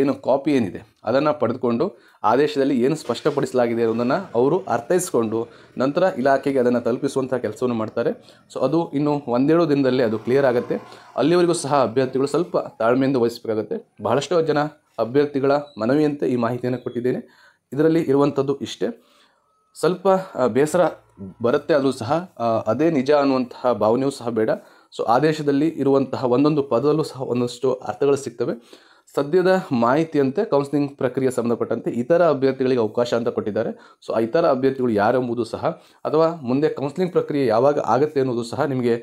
ಏನು ಕಾಪಿ ಏನಿದೆ ಅದನ್ನು ಪಡೆದುಕೊಂಡು ಆದೇಶದಲ್ಲಿ ಏನು ಸ್ಪಷ್ಟಪಡಿಸಲಾಗಿದೆ ಅನ್ನೋದನ್ನು ಅವರು ಅರ್ಥೈಸಿಕೊಂಡು ನಂತರ ಇಲಾಖೆಗೆ ಅದನ್ನು ತಲುಪಿಸುವಂಥ ಕೆಲಸವನ್ನು ಮಾಡ್ತಾರೆ ಸೊ ಅದು ಇನ್ನು ಒಂದೆರಡು ದಿನದಲ್ಲಿ ಅದು ಕ್ಲಿಯರ್ ಆಗುತ್ತೆ ಅಲ್ಲಿವರೆಗೂ ಸಹ ಅಭ್ಯರ್ಥಿಗಳು ಸ್ವಲ್ಪ ತಾಳ್ಮೆಯಿಂದ ವಹಿಸಬೇಕಾಗುತ್ತೆ ಬಹಳಷ್ಟು ಜನ ಅಭ್ಯರ್ಥಿಗಳ ಮನವಿಯಂತೆ ಈ ಮಾಹಿತಿಯನ್ನು ಕೊಟ್ಟಿದ್ದೇನೆ ಇದರಲ್ಲಿ ಇರುವಂಥದ್ದು ಇಷ್ಟೇ ಸ್ವಲ್ಪ ಬೇಸರ ಬರುತ್ತೆ ಅದು ಸಹ ಅದೇ ನಿಜ ಅನ್ನುವಂತಹ ಭಾವನೆಯೂ ಸಹ ಬೇಡ ಸೊ ಆದೇಶದಲ್ಲಿ ಇರುವಂತಹ ಒಂದೊಂದು ಪದದಲ್ಲೂ ಸಹ ಒಂದಷ್ಟು ಅರ್ಥಗಳು ಸಿಗ್ತವೆ ಸದ್ಯದ ಮಾಹಿತಿಯಂತೆ ಕೌನ್ಸಿಲಿಂಗ್ ಪ್ರಕ್ರಿಯೆ ಸಂಬಂಧಪಟ್ಟಂತೆ ಇತರ ಅಭ್ಯರ್ಥಿಗಳಿಗೆ ಅವಕಾಶ ಅಂತ ಕೊಟ್ಟಿದ್ದಾರೆ ಸೊ ಆ ಇತರ ಅಭ್ಯರ್ಥಿಗಳು ಯಾರೆಂಬುದು ಸಹ ಅಥವಾ ಮುಂದೆ ಕೌನ್ಸಿಲಿಂಗ್ ಪ್ರಕ್ರಿಯೆ ಯಾವಾಗ ಆಗುತ್ತೆ ಅನ್ನೋದು ಸಹ ನಿಮಗೆ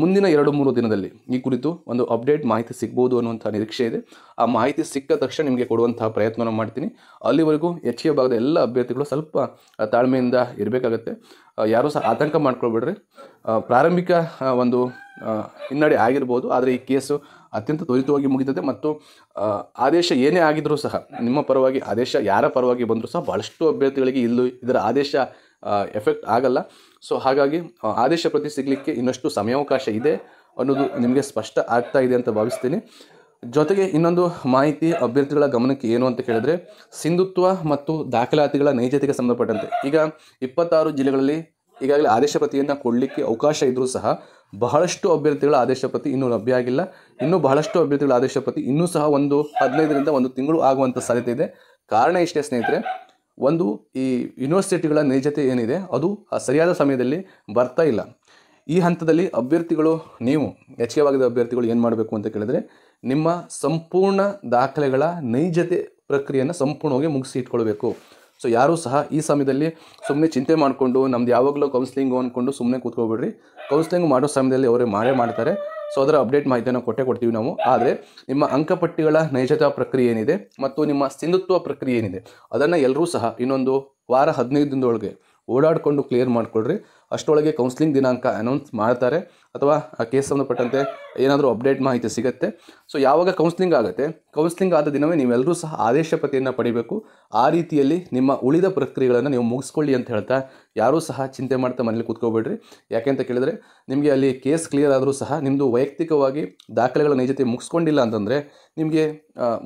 ಮುಂದಿನ ಎರಡು ಮೂರು ದಿನದಲ್ಲಿ ಈ ಕುರಿತು ಒಂದು ಅಪ್ಡೇಟ್ ಮಾಹಿತಿ ಸಿಗ್ಬೋದು ಅನ್ನುವಂಥ ನಿರೀಕ್ಷೆ ಇದೆ ಆ ಮಾಹಿತಿ ಸಿಕ್ಕ ತಕ್ಷಣ ನಿಮಗೆ ಕೊಡುವಂತಹ ಪ್ರಯತ್ನವನ್ನು ಮಾಡ್ತೀನಿ ಅಲ್ಲಿವರೆಗೂ ಹೆಚ್ಚಿಗೆ ಭಾಗದ ಎಲ್ಲ ಅಭ್ಯರ್ಥಿಗಳು ಸ್ವಲ್ಪ ತಾಳ್ಮೆಯಿಂದ ಇರಬೇಕಾಗತ್ತೆ ಯಾರೂ ಸಹ ಆತಂಕ ಮಾಡ್ಕೊಳ್ಬೇಡ್ರಿ ಪ್ರಾರಂಭಿಕ ಒಂದು ಹಿನ್ನಡೆ ಆಗಿರ್ಬೋದು ಆದರೆ ಈ ಕೇಸು ಅತ್ಯಂತ ತ್ವರಿತವಾಗಿ ಮುಗಿತದೆ ಮತ್ತು ಆದೇಶ ಏನೇ ಆಗಿದ್ದರೂ ಸಹ ನಿಮ್ಮ ಪರವಾಗಿ ಆದೇಶ ಯಾರ ಪರವಾಗಿ ಬಂದರೂ ಸಹ ಭಾಳಷ್ಟು ಅಭ್ಯರ್ಥಿಗಳಿಗೆ ಇಲ್ಲೂ ಇದರ ಆದೇಶ ಎಫೆಕ್ಟ್ ಆಗಲ್ಲ ಸೊ ಹಾಗಾಗಿ ಆದೇಶ ಪ್ರತಿ ಸಿಗಲಿಕ್ಕೆ ಇನ್ನಷ್ಟು ಸಮಯಾವಕಾಶ ಇದೆ ಅನ್ನೋದು ನಿಮಗೆ ಸ್ಪಷ್ಟ ಆಗ್ತಾ ಇದೆ ಅಂತ ಭಾವಿಸ್ತೀನಿ ಜೊತೆಗೆ ಇನ್ನೊಂದು ಮಾಹಿತಿ ಅಭ್ಯರ್ಥಿಗಳ ಗಮನಕ್ಕೆ ಏನು ಅಂತ ಕೇಳಿದ್ರೆ ಸಿಂಧುತ್ವ ಮತ್ತು ದಾಖಲಾತಿಗಳ ನೈಜತೆಗೆ ಸಂಬಂಧಪಟ್ಟಂತೆ ಈಗ ಇಪ್ಪತ್ತಾರು ಜಿಲ್ಲೆಗಳಲ್ಲಿ ಈಗಾಗಲೇ ಆದೇಶ ಪ್ರತಿಯನ್ನು ಕೊಡಲಿಕ್ಕೆ ಅವಕಾಶ ಇದ್ದರೂ ಸಹ ಬಹಳಷ್ಟು ಅಭ್ಯರ್ಥಿಗಳ ಆದೇಶ ಪ್ರತಿ ಇನ್ನೂ ಲಭ್ಯ ಆಗಿಲ್ಲ ಇನ್ನೂ ಬಹಳಷ್ಟು ಅಭ್ಯರ್ಥಿಗಳ ಆದೇಶ ಪ್ರತಿ ಇನ್ನೂ ಸಹ ಒಂದು ಹದಿನೈದರಿಂದ ಒಂದು ತಿಂಗಳು ಆಗುವಂಥ ಸಾಧ್ಯತೆ ಇದೆ ಕಾರಣ ಇಷ್ಟೇ ಸ್ನೇಹಿತರೆ ಒಂದು ಈ ಯೂನಿವರ್ಸಿಟಿಗಳ ನೈಜತೆ ಏನಿದೆ ಅದು ಸರಿಯಾದ ಸಮಯದಲ್ಲಿ ಬರ್ತಾ ಇಲ್ಲ ಈ ಹಂತದಲ್ಲಿ ಅಭ್ಯರ್ಥಿಗಳು ನೀವು ಹೆಚ್ಚಿಗೆವಾಗಿದ್ದ ಅಭ್ಯರ್ಥಿಗಳು ಏನು ಮಾಡಬೇಕು ಅಂತ ಕೇಳಿದರೆ ನಿಮ್ಮ ಸಂಪೂರ್ಣ ದಾಖಲೆಗಳ ನೈಜತೆ ಪ್ರಕ್ರಿಯೆಯನ್ನು ಸಂಪೂರ್ಣವಾಗಿ ಮುಗಿಸಿ ಇಟ್ಕೊಳ್ಬೇಕು ಸೊ ಯಾರೂ ಸಹ ಈ ಸಮಯದಲ್ಲಿ ಸುಮ್ಮನೆ ಚಿಂತೆ ಮಾಡಿಕೊಂಡು ನಮ್ದು ಯಾವಾಗಲೂ ಕೌನ್ಸ್ಲಿಂಗು ಅಂದ್ಕೊಂಡು ಸುಮ್ಮನೆ ಕೂತ್ಕೊಬಿಡ್ರಿ ಕೌನ್ಸಿಲಿಂಗ್ ಮಾಡೋ ಸಮಯದಲ್ಲಿ ಅವರೇ ಮಾಡೇ ಮಾಡ್ತಾರೆ ಸೊ ಅದರ ಅಪ್ಡೇಟ್ ಮಾಹಿತಿಯನ್ನು ಕೊಟ್ಟೆ ಕೊಡ್ತೀವಿ ನಾವು ಆದರೆ ನಿಮ್ಮ ಅಂಕಪಟ್ಟಿಗಳ ನೈಜತಾ ಪ್ರಕ್ರಿಯೆ ಏನಿದೆ ಮತ್ತು ನಿಮ್ಮ ಸಿಂಧುತ್ವ ಪ್ರಕ್ರಿಯೆ ಏನಿದೆ ಅದನ್ನು ಎಲ್ಲರೂ ಸಹ ಇನ್ನೊಂದು ವಾರ ಹದಿನೈದು ದಿನದೊಳಗೆ ಓಡಾಡಿಕೊಂಡು ಕ್ಲಿಯರ್ ಮಾಡಿಕೊಡ್ರಿ ಅಷ್ಟೊಳಗೆ ಕೌನ್ಸಿಲಿಂಗ್ ದಿನಾಂಕ ಅನೌನ್ಸ್ ಮಾಡ್ತಾರೆ ಅಥವಾ ಆ ಕೇಸ್ ಸಂಬಂಧಪಟ್ಟಂತೆ ಏನಾದರೂ ಅಪ್ಡೇಟ್ ಮಾಹಿತಿ ಸಿಗುತ್ತೆ ಸೊ ಯಾವಾಗ ಕೌನ್ಸಿಲಿಂಗ್ ಆಗುತ್ತೆ ಕೌನ್ಸಿಲಿಂಗ್ ಆದ ದಿನವೇ ನೀವೆಲ್ಲರೂ ಸಹ ಆದೇಶ ಪತಿಯನ್ನು ಪಡಿಬೇಕು ಆ ರೀತಿಯಲ್ಲಿ ನಿಮ್ಮ ಉಳಿದ ಪ್ರಕ್ರಿಯೆಗಳನ್ನು ನೀವು ಮುಗಿಸ್ಕೊಳ್ಳಿ ಅಂತ ಹೇಳ್ತಾ ಯಾರೂ ಸಹ ಚಿಂತೆ ಮಾಡ್ತಾ ಮನೇಲಿ ಕೂತ್ಕೋಬೇಡ್ರಿ ಯಾಕೆ ಅಂತ ಕೇಳಿದರೆ ನಿಮಗೆ ಅಲ್ಲಿ ಕೇಸ್ ಕ್ಲಿಯರ್ ಆದರೂ ಸಹ ನಿಮ್ಮದು ವೈಯಕ್ತಿಕವಾಗಿ ದಾಖಲೆಗಳ ನೈಜತೆ ಮುಗಿಸ್ಕೊಂಡಿಲ್ಲ ಅಂತಂದರೆ ನಿಮಗೆ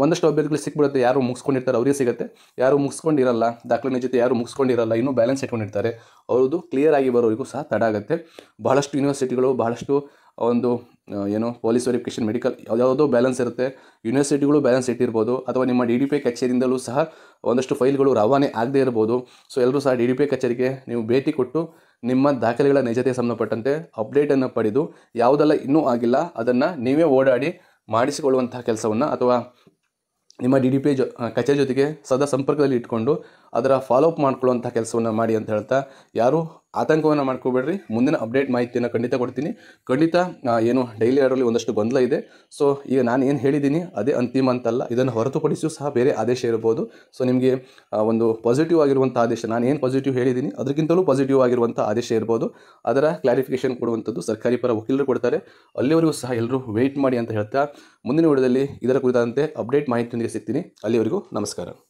ಒಂದಷ್ಟು ಅಭ್ಯರ್ಥಿಗಳು ಸಿಕ್ಬಿಡುತ್ತೆ ಯಾರು ಮುಗಿಸ್ಕೊಂಡಿರ್ತಾರೆ ಅವರಿಗೆ ಸಿಗುತ್ತೆ ಯಾರು ಮುಗಿಸ್ಕೊಂಡಿರಲ್ಲ ದಾಖಲೆ ಜೊತೆ ಯಾರು ಮುಗಿಸ್ಕೊಂಡಿರಲ್ಲ ಇನ್ನೂ ಬ್ಯಾಲೆನ್ಸ್ ಇಟ್ಕೊಂಡಿರ್ತಾರೆ ಅವ್ರದ್ದು ಕ್ಲಿಯರ್ ಆಗಿ ಬರೋರಿಗೂ ಸಹ ತಡ ಆಗುತ್ತೆ ಬಹಳಷ್ಟು ಯೂನಿವರ್ಸಿಟಿಗಳು ಬಹಳಷ್ಟು ಒಂದು ಏನು ಪೊಲೀಸ್ ವೆರಿಫಿಕೇಷನ್ ಮೆಡಿಕಲ್ ಯಾವುದೋ ಬ್ಯಾಲೆನ್ಸ್ ಇರುತ್ತೆ ಯೂನಿವರ್ಸಿಟಿಗಳು ಬ್ಯಾಲೆನ್ಸ್ ಇಟ್ಟಿರ್ಬೋದು ಅಥವಾ ನಿಮ್ಮ ಡಿ ಡಿ ಪಿ ಕಚೇರಿಯಿಂದಲೂ ಸಹ ಒಂದಷ್ಟು ಫೈಲ್ಗಳು ರವಾನೆ ಆಗದೇ ಇರ್ಬೋದು ಸೊ ಎಲ್ಲರೂ ಸಹ ಡಿ ಡಿ ಪಿ ಕಚೇರಿಗೆ ನೀವು ಭೇಟಿ ಕೊಟ್ಟು ನಿಮ್ಮ ದಾಖಲೆಗಳ ನಿಜತೆ ಸಂಬಂಧಪಟ್ಟಂತೆ ಅಪ್ಡೇಟನ್ನು ಪಡೆದು ಯಾವುದೆಲ್ಲ ಇನ್ನೂ ಆಗಿಲ್ಲ ಅದನ್ನು ನೀವೇ ಓಡಾಡಿ ಮಾಡಿಸಿಕೊಳ್ಳುವಂತಹ ಕೆಲಸವನ್ನು ಅಥವಾ ನಿಮ್ಮ ಡಿ ಡಿ ಪಿ ಜೊ ಕಚೇರಿ ಜೊತೆಗೆ ಸದಾ ಸಂಪರ್ಕದಲ್ಲಿ ಇಟ್ಕೊಂಡು ಅದರ ಫಾಲೋಅಪ್ ಮಾಡಿಕೊಳ್ಳುವಂಥ ಕೆಲಸವನ್ನು ಮಾಡಿ ಅಂತ ಹೇಳ್ತಾ ಯಾರು ಆತಂಕವನ್ನು ಮಾಡ್ಕೋಬೇಡ್ರಿ ಮುಂದಿನ ಅಪ್ಡೇಟ್ ಮಾಹಿತಿಯನ್ನು ಖಂಡಿತ ಕೊಡ್ತೀನಿ ಖಂಡಿತ ಏನು ಡೈಲಿ ಆರ್ಡರ್ಲಿ ಒಂದಷ್ಟು ಗೊಂದಲ ಇದೆ ಸೊ ಈಗ ನಾನು ಏನು ಹೇಳಿದ್ದೀನಿ ಅದೇ ಅಂತಿಮ ಅಂತಲ್ಲ ಇದನ್ನು ಹೊರತುಪಡಿಸಿಯೂ ಸಹ ಬೇರೆ ಆದೇಶ ಇರ್ಬೋದು ಸೊ ನಿಮಗೆ ಒಂದು ಪಾಸಿಟಿವ್ ಆಗಿರುವಂಥ ಆದೇಶ ನಾನು ಏನು ಪಾಸಿಟಿವ್ ಹೇಳಿದ್ದೀನಿ ಅದಕ್ಕಿಂತಲೂ ಪಾಸಿಟಿವ್ ಆಗಿರುವಂಥ ಆದೇಶ ಇರ್ಬೋದು ಅದರ ಕ್ಲಾರಿಫಿಕೇಷನ್ ಕೊಡುವಂಥದ್ದು ಸರ್ಕಾರಿ ಪರ ವಕೀಲರು ಕೊಡ್ತಾರೆ ಅಲ್ಲಿವರೆಗೂ ಸಹ ಎಲ್ಲರೂ ವೆಯ್ಟ್ ಮಾಡಿ ಅಂತ ಹೇಳ್ತಾ ಮುಂದಿನ ವಿಡಿಯೋದಲ್ಲಿ ಇದರ ಕುರಿತಂತೆ ಅಪ್ಡೇಟ್ ಮಾಹಿತಿಯೊಂದಿಗೆ ಸಿಗ್ತೀನಿ ಅಲ್ಲಿವರೆಗೂ ನಮಸ್ಕಾರ